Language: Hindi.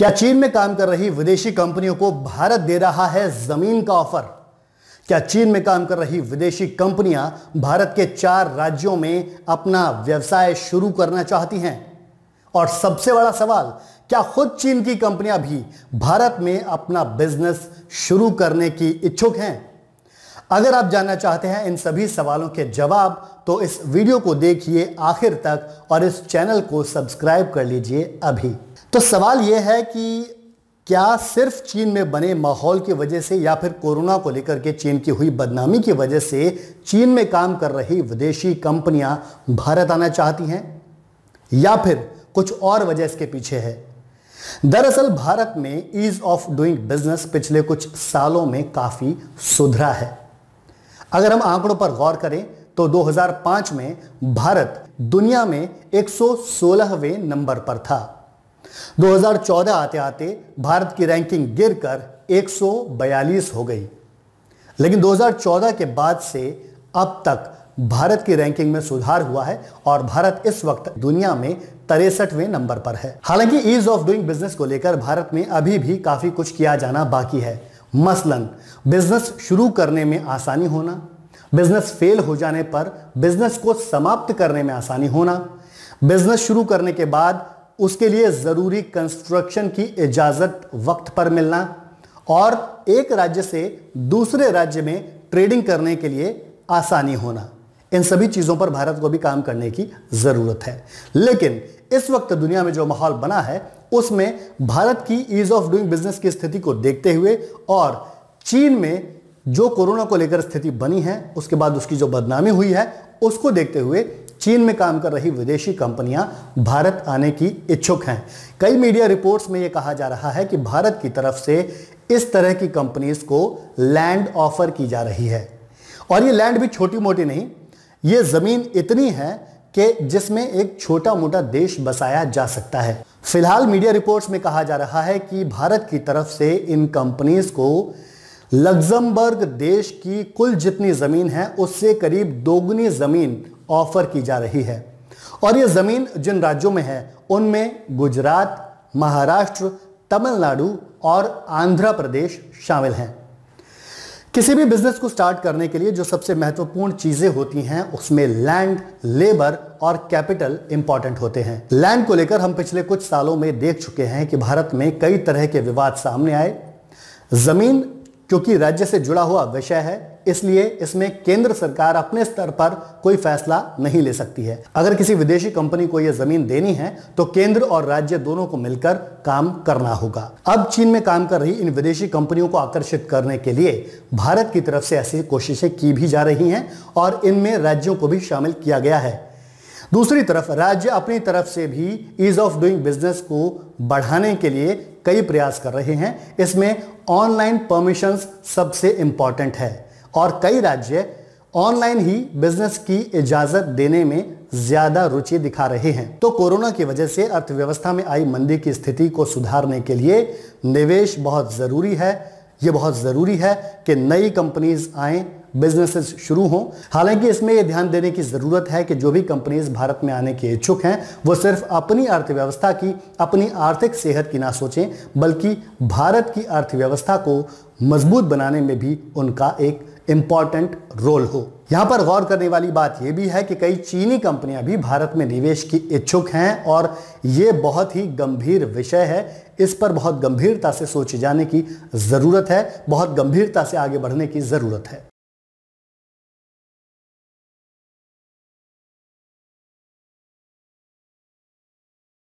क्या चीन में काम कर रही विदेशी कंपनियों को भारत दे रहा है जमीन का ऑफर क्या चीन में काम कर रही विदेशी कंपनियां भारत के चार राज्यों में अपना व्यवसाय शुरू करना चाहती हैं और सबसे बड़ा सवाल क्या खुद चीन की कंपनियां भी भारत में अपना बिजनेस शुरू करने की इच्छुक हैं अगर आप जानना चाहते हैं इन सभी सवालों के जवाब तो इस वीडियो को देखिए आखिर तक और इस चैनल को सब्सक्राइब कर लीजिए अभी तो सवाल यह है कि क्या सिर्फ चीन में बने माहौल की वजह से या फिर कोरोना को लेकर के चीन की हुई बदनामी की वजह से चीन में काम कर रही विदेशी कंपनियां भारत आना चाहती हैं या फिर कुछ और वजह इसके पीछे है दरअसल भारत में ईज ऑफ डूइंग बिजनेस पिछले कुछ सालों में काफ़ी सुधरा है अगर हम आंकड़ों पर गौर करें तो 2005 में भारत दुनिया में 116वें नंबर पर था 2014 आते आते भारत की रैंकिंग गिरकर 142 हो गई लेकिन 2014 के बाद से अब तक भारत की रैंकिंग में सुधार हुआ है और भारत इस वक्त दुनिया में तिरसठवें नंबर पर है हालांकि ईज ऑफ डूइंग बिजनेस को लेकर भारत में अभी भी काफी कुछ किया जाना बाकी है मसलन बिजनेस शुरू करने में आसानी होना बिजनेस फेल हो जाने पर बिजनेस को समाप्त करने में आसानी होना बिजनेस शुरू करने के बाद उसके लिए ज़रूरी कंस्ट्रक्शन की इजाज़त वक्त पर मिलना और एक राज्य से दूसरे राज्य में ट्रेडिंग करने के लिए आसानी होना इन सभी चीज़ों पर भारत को भी काम करने की ज़रूरत है लेकिन इस वक्त दुनिया में जो माहौल बना है उसमें भारत की ईज ऑफ डूइंग बिजनेस की स्थिति को देखते हुए और चीन में जो कोरोना को लेकर स्थिति बनी है उसके बाद उसकी जो बदनामी हुई है उसको देखते हुए चीन में काम कर रही विदेशी कंपनियां भारत आने की इच्छुक हैं कई मीडिया रिपोर्ट्स में यह कहा जा रहा है कि भारत की तरफ से इस तरह की कंपनीज को लैंड ऑफर की जा रही है और ये लैंड भी छोटी मोटी नहीं ये ज़मीन इतनी है कि जिसमें एक छोटा मोटा देश बसाया जा सकता है फिलहाल मीडिया रिपोर्ट्स में कहा जा रहा है कि भारत की तरफ से इन कंपनीज को लग्जमबर्ग देश की कुल जितनी ज़मीन है उससे करीब दोगुनी ज़मीन ऑफर की जा रही है और ये ज़मीन जिन राज्यों में है उनमें गुजरात महाराष्ट्र तमिलनाडु और आंध्र प्रदेश शामिल हैं किसी भी बिजनेस को स्टार्ट करने के लिए जो सबसे महत्वपूर्ण चीजें होती हैं उसमें लैंड लेबर और कैपिटल इंपॉर्टेंट होते हैं लैंड को लेकर हम पिछले कुछ सालों में देख चुके हैं कि भारत में कई तरह के विवाद सामने आए जमीन क्योंकि राज्य से जुड़ा हुआ विषय है इसलिए इसमें केंद्र सरकार अपने स्तर पर कोई फैसला नहीं ले सकती है अगर किसी विदेशी कंपनी को यह जमीन देनी है तो केंद्र और राज्य दोनों को मिलकर काम करना होगा अब चीन में काम कर रही इन विदेशी कंपनियों को आकर्षित करने के लिए भारत की तरफ से ऐसी कोशिशें की भी जा रही हैं और इनमें राज्यों को भी शामिल किया गया है दूसरी तरफ राज्य अपनी तरफ से भी ईज ऑफ डूइंग बिजनेस को बढ़ाने के लिए कई प्रयास कर रहे हैं इसमें ऑनलाइन परमिशंस सबसे इम्पॉर्टेंट है और कई राज्य ऑनलाइन ही बिजनेस की इजाजत देने में ज्यादा रुचि दिखा रहे हैं तो कोरोना की वजह से अर्थव्यवस्था में आई मंदी की स्थिति को सुधारने के लिए निवेश बहुत जरूरी है ये बहुत जरूरी है कि नई कंपनीज आएं बिजनेसेस शुरू हों हालांकि इसमें यह ध्यान देने की ज़रूरत है कि जो भी कंपनीज भारत में आने के इच्छुक हैं वो सिर्फ अपनी अर्थव्यवस्था की अपनी आर्थिक सेहत की ना सोचें बल्कि भारत की अर्थव्यवस्था को मजबूत बनाने में भी उनका एक इम्पॉर्टेंट रोल हो यहाँ पर गौर करने वाली बात यह भी है कि कई चीनी कंपनियां भी भारत में निवेश की इच्छुक हैं और ये बहुत ही गंभीर विषय है इस पर बहुत गंभीरता से सोचे जाने की ज़रूरत है बहुत गंभीरता से आगे बढ़ने की ज़रूरत है